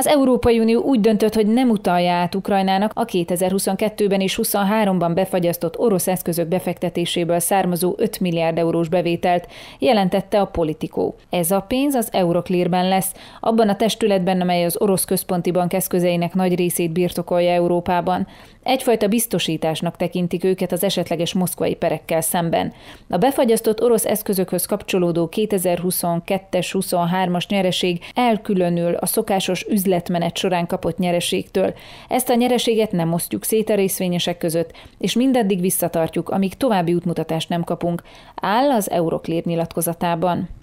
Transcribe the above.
Az Európai Unió úgy döntött, hogy nem utalja át Ukrajnának a 2022-ben és 23-ban befagyasztott orosz eszközök befektetéséből származó 5 milliárd eurós bevételt, jelentette a politikó. Ez a pénz az Euroclearben lesz, abban a testületben, amely az orosz központi bank eszközeinek nagy részét birtokolja Európában. Egyfajta biztosításnak tekintik őket az esetleges moszkvai perekkel szemben. A befagyasztott orosz eszközökhöz kapcsolódó 2022 23-as nyereség elkülönül a szokásos üzletmenet során kapott nyereségtől. Ezt a nyereséget nem osztjuk szét a részvényesek között, és mindaddig visszatartjuk, amíg további útmutatást nem kapunk, áll az Euroklép nyilatkozatában.